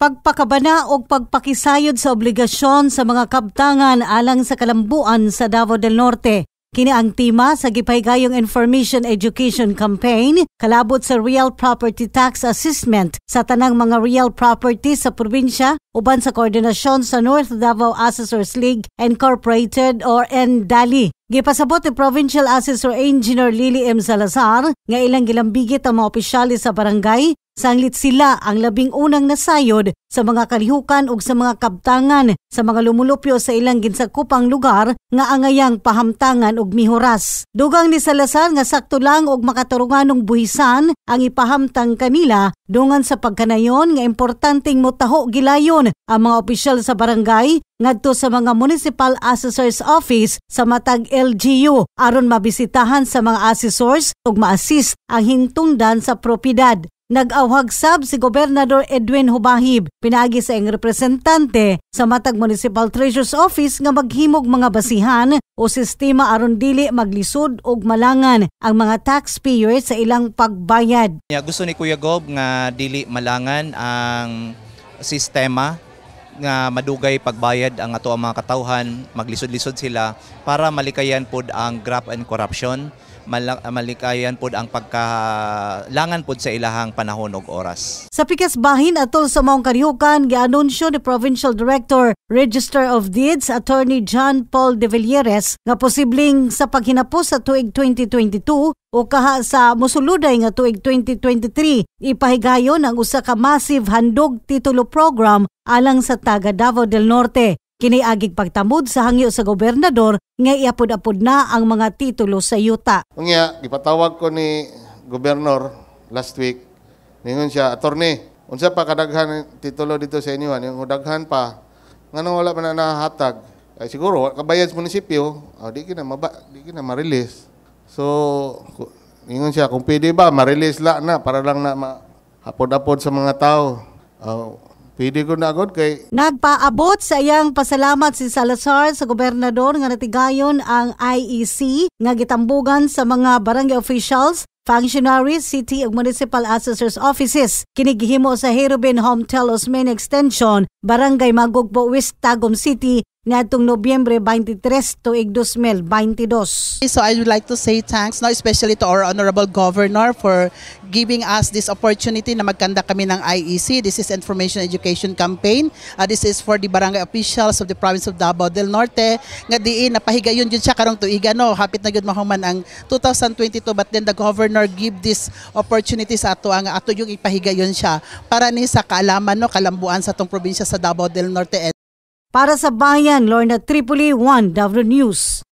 Pagpakabana o pagpakisayod sa obligasyon sa mga kabtangan alang sa kalambuan sa Davao del Norte. Kini ang tema sa Gipaygayong Information Education Campaign kalabot sa Real Property Tax Assessment sa tanang mga real property sa probinsya uban sa koordinasyon sa North Davao Assessors League Incorporated or NDALI. Gipasabot ni Provincial Assessor Engineer Lily M. Salazar nga ilang gilambigit ang mga opisyali sa barangay Sanglit sila ang labing unang nasayod sa mga kalihukan ug sa mga kabtangan sa mga lumulupyo sa ilang ginsakupang lugar nga angayang pahamtangan ug mihuras. Dugang ni Salazar nga sakto lang og makaturungan ng buhisan ang ipahamtang kanila dungan sa pagkanayon nga importanteng mutaho gilayon ang mga opisyal sa barangay ngadto sa mga Municipal Assessor's Office sa matag LGU aron mabisitahan sa mga assessors ug maassist ang hingtungdan sa propiedad. Nagawhag sab si Gobernador Edwin Hubahib pinagi sa ing representante sa matag Municipal Treasurer's Office nga maghimog mga basihan o sistema aron dili maglisod og malangan ang mga taxpayer sa ilang pagbayad. Yeah, gusto ni Kuya Gob nga dili malangan ang sistema nga madugay pagbayad ang ato ang mga katawhan, maglisod-lisod sila para malikayan pod ang graft and corruption malikayan pod ang pagkalangan pod sa ilahang panahon ug oras. Sa pikas bahin atol sa Maong Karihukan, gianunsyo ni Provincial Director Register of Deeds Attorney John Paul De Villieres nga posibleng sa paghinapos sa tuig 2022 o kaha sa musuluday nga tuig 2023 ipahigayon ang usa ka massive handog titulo program alang sa taga Davao del Norte Kiniagig pagtamod sa hangyo sa gobernador nga iapod-apod na ang mga titulo sa yuta. Unya, ipatawag ko ni gobernador last week. Ningon siya, attorney, unsa pa kadaghan titulo dito sa inyo, yung daghan pa. Nganong wala pa na nahatag? Ay, siguro, kabayad sa munisipyo, oh, di na, maba, di na ma-release. So, ningon siya, kung pwede ba, ma-release la na para lang na ma apod sa mga tao. Oh, Pwede ko na agad kay... Nagpaabot sa iyang pasalamat si Salazar sa gobernador nga natigayon ang IEC nga gitambugan sa mga barangay officials functionaries, city ug municipal assessors offices kinigihimo sa Herubin Homtel Osman Extension, Barangay Magugbo, West Tagum City ngadtong Nobyembre 23 tuig 2022. So I would like to say thanks now especially to our honorable governor for giving us this opportunity na magkanda kami ng IEC. This is information education campaign. Uh, this is for the barangay officials of the province of Davao del Norte nga diin napahigayon jud siya karong tuiga no. Hapit na gud mahuman ang 2022 but then the governor Honor give this opportunity sa ato ang ato yung yon siya para ni sa kaalaman no kalambuan sa tong probinsya sa Davao del Norte. Para sa Bayan, Lorna Tripoli, 1 Davao News.